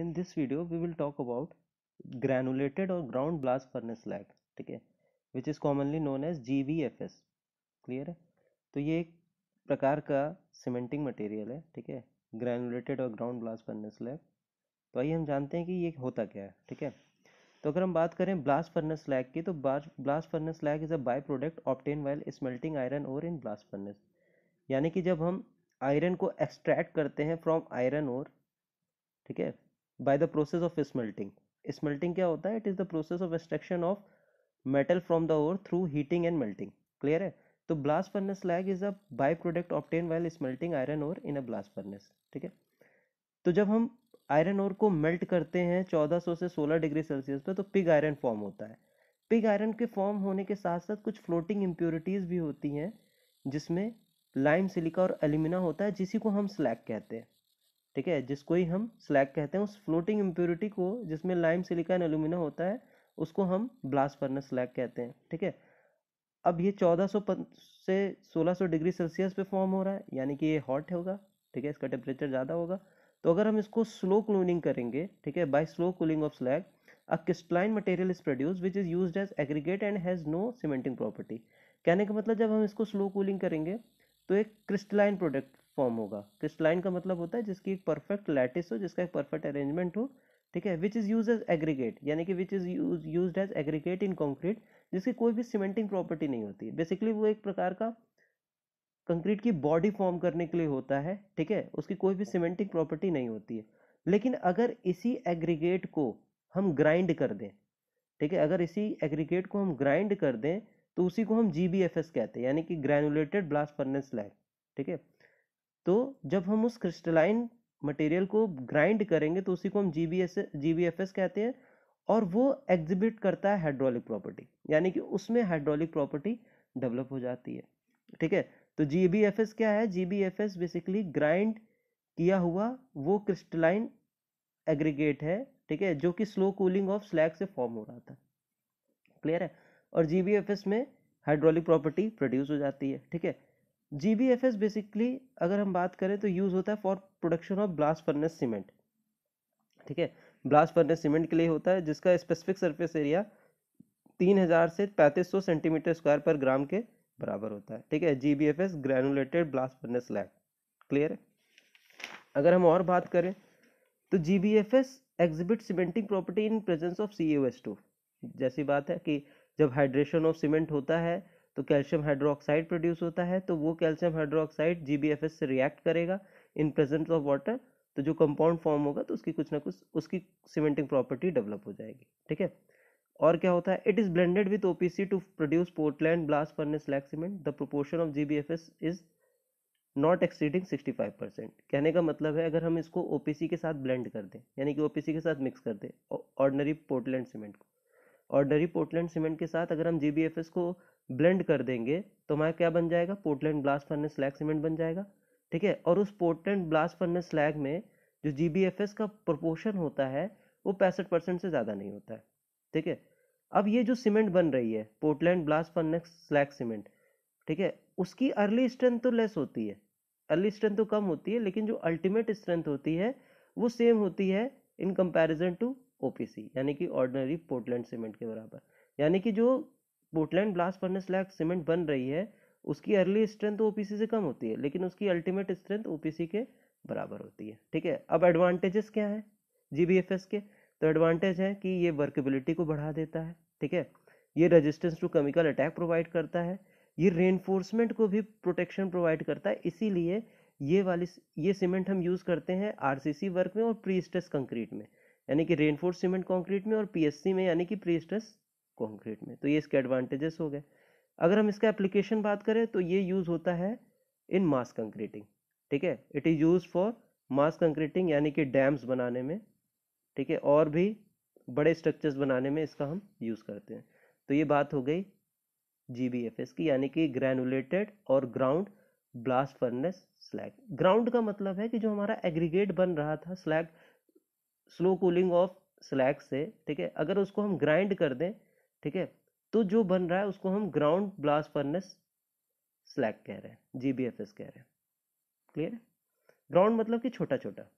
in this video we will talk about granulated और ground blast furnace slag ठीक है which is commonly known as G B F S clear है तो ये एक प्रकार का सीमेंटिंग मटेरियल है ठीक है ग्रैनुलेटेड और ग्राउंड ब्लास्ट फर्नेस लैग तो आइए हम जानते हैं कि ये होता क्या है ठीक है तो अगर हम बात करें ब्लास्ट फर्नेस लैग की तो blast furnace slag is a by product obtained while smelting iron और इन ब्लास्ट फर्नेस यानी कि जब हम आयरन को एक्सट्रैक्ट करते हैं फ्रॉम आयरन और ठीक है by the process of smelting smelting क्या होता है it is the process of extraction of metal from the ore through heating and melting clear है तो blast furnace slag is a by product obtained while smelting iron ore in a blast furnace ठीक है तो जब हम iron ore को melt करते हैं 1400 से 16 डिग्री सेल्सियस पर तो पिग आयरन फॉर्म होता है पिग आयरन के फॉर्म होने के साथ साथ कुछ फ्लोटिंग इम्प्योरिटीज़ भी होती हैं जिसमें लाइम सिलिका और एल्यूमिना होता है जिसी को हम स्लैग कहते हैं ठीक है जिसको ही हम स्लैग कहते हैं उस फ्लोटिंग इम्प्योरिटी को जिसमें लाइम सिलिकॉन एलुमिना होता है उसको हम ब्लास्ट फर्नेस स्लैग कहते हैं ठीक है अब ये 1400 से 1600 डिग्री सेल्सियस पे फॉर्म हो रहा है यानी कि ये हॉट होगा ठीक है इसका टेम्परेचर ज़्यादा होगा तो अगर हम इसको स्लो कूलिंग करेंगे ठीक है by slow cooling of slag a crystalline material is produce which is use as aggregate and has no cementing property कहने का मतलब जब हम इसको स्लो कूलिंग करेंगे तो एक क्रिस्टलाइन प्रोडक्ट फॉर्म होगा क्रिस्टलाइन का मतलब होता है जिसकी एक परफेक्ट लैटिस हो जिसका एक परफेक्ट अरेंजमेंट हो ठीक है which is use as aggregate यानी कि which is use use as aggregate in concrete जिसकी कोई भी सीमेंटिंग प्रॉपर्टी नहीं होती बेसिकली वो एक प्रकार का कंक्रीट की बॉडी फॉर्म करने के लिए होता है ठीक है उसकी कोई भी सीमेंटिंग प्रॉपर्टी नहीं होती है लेकिन अगर इसी एग्रीगेट को हम ग्राइंड कर दें ठीक है अगर इसी एग्रीगेट को हम ग्राइंड कर दें तो उसी को हम जी कहते हैं यानी कि ग्रैनुलेटेड ब्लास्ट फर्नेस लैग ठीक है तो जब हम उस क्रिस्टलाइन मटेरियल को ग्राइंड करेंगे तो उसी को हम G B S G B F S कहते हैं और वो एग्जिबिट करता है हाइड्रोलिक प्रॉपर्टी यानी कि उसमें हाइड्रोलिक प्रॉपर्टी डेवलप हो जाती है ठीक है तो जी बी एफ एस क्या है G B F S basically grind किया हुआ वो क्रिस्टलाइन एग्रीगेट है ठीक है जो कि स्लो कूलिंग ऑफ स्लैग से फॉर्म हो रहा था क्लियर है और जी बी एफ एस में हाइड्रोलिक प्रॉपर्टी प्रोड्यूस हो जाती है ठीक है G B F S basically अगर हम बात करें तो यूज़ होता है for production of blast furnace cement ठीक है ब्लास्ट फर्नेस सीमेंट के लिए होता है जिसका स्पेसिफिक सरफेस एरिया तीन हज़ार से पैंतीस सौ सेंटीमीटर स्क्वायर पर ग्राम के बराबर होता है ठीक है G B F S granulated blast furnace लैब क्लियर है अगर हम और बात करें तो G B F S exhibit cementing property in presence of C O S two जैसी बात है कि जब हाइड्रेशन ऑफ सीमेंट होता है तो कैल्शियम हाइड्रोक्साइड प्रोड्यूस होता है तो वो कैल्शियम हाइड्रोक्साइड जी से रिएक्ट करेगा इन प्रेजेंस ऑफ वाटर तो जो कंपाउंड फॉर्म होगा तो उसकी कुछ ना कुछ उसकी सीमेंटिंग प्रॉपर्टी डेवलप हो जाएगी ठीक है और क्या होता है it is blended with O P C to produce Portland blast furnace slag cement the proportion of G B F S is not exceeding sixty five percent कहने का मतलब है अगर हम इसको ओ के साथ ब्लेंड कर दें यानी कि ओ के साथ मिक्स कर दें ऑर्डनरी पोर्टलैंड सीमेंट को और डरी पोर्टलैंड सीमेंट के साथ अगर हम जी को ब्लेंड कर देंगे तो हमारा क्या बन जाएगा Portland blast furnace slag cement बन जाएगा ठीक है और उस पोर्टलैंड ब्लास्ट फर्नेस स्लैग में जो जी का प्रोपोर्शन होता है वो पैंसठ परसेंट से ज़्यादा नहीं होता है ठीक है अब ये जो सीमेंट बन रही है Portland blast furnace slag cement ठीक है उसकी अर्ली स्ट्रेंथ तो लेस होती है अर्ली स्ट्रेंथ तो कम होती है लेकिन जो अल्टीमेट स्ट्रेंथ होती है वो सेम होती है इन कंपैरिजन टू ओ यानी कि ऑर्डनरी पोर्टलैंड सीमेंट के बराबर यानी कि जो Portland blast furnace slag cement बन रही है उसकी अर्ली स्ट्रेंथ ओपीसी से कम होती है लेकिन उसकी अल्टीमेट स्ट्रेंथ ओ के बराबर होती है ठीक है अब एडवांटेजेस क्या है जी के तो एडवांटेज है कि ये वर्केबिलिटी को बढ़ा देता है ठीक है ये resistance to chemical attack provide करता है ये रेनफोर्समेंट को भी प्रोटेक्शन प्रोवाइड करता है इसीलिए ये वाली ये सीमेंट हम यूज़ करते हैं आर वर्क में और प्री स्ट्रेस कंक्रीट में यानी कि रेनफोर्स सीमेंट कॉन्क्रीट में और पीएससी में यानी कि प्रीस्ट्रेस कॉन्क्रीट में तो ये इसके एडवांटेजेस हो गए अगर हम इसका एप्लीकेशन बात करें तो ये यूज़ होता है इन मास कंक्रीटिंग ठीक है it is use for mass concreting यानी कि डैम्स बनाने में ठीक है और भी बड़े स्ट्रक्चर्स बनाने में इसका हम यूज़ करते हैं तो ये बात हो गई जी बी एफ एस की यानी कि ग्रैनुलेटेड और ground blast furnace slag ground का मतलब है कि जो हमारा एग्रीगेट बन रहा था slag slow cooling of slag से ठीक है अगर उसको हम ग्राइंड कर दें ठीक है तो जो बन रहा है उसको हम ग्राउंड ब्लास्ट फर्नेस स्लैग कह रहे हैं जी कह रहे हैं क्लियर ग्राउंड मतलब कि छोटा छोटा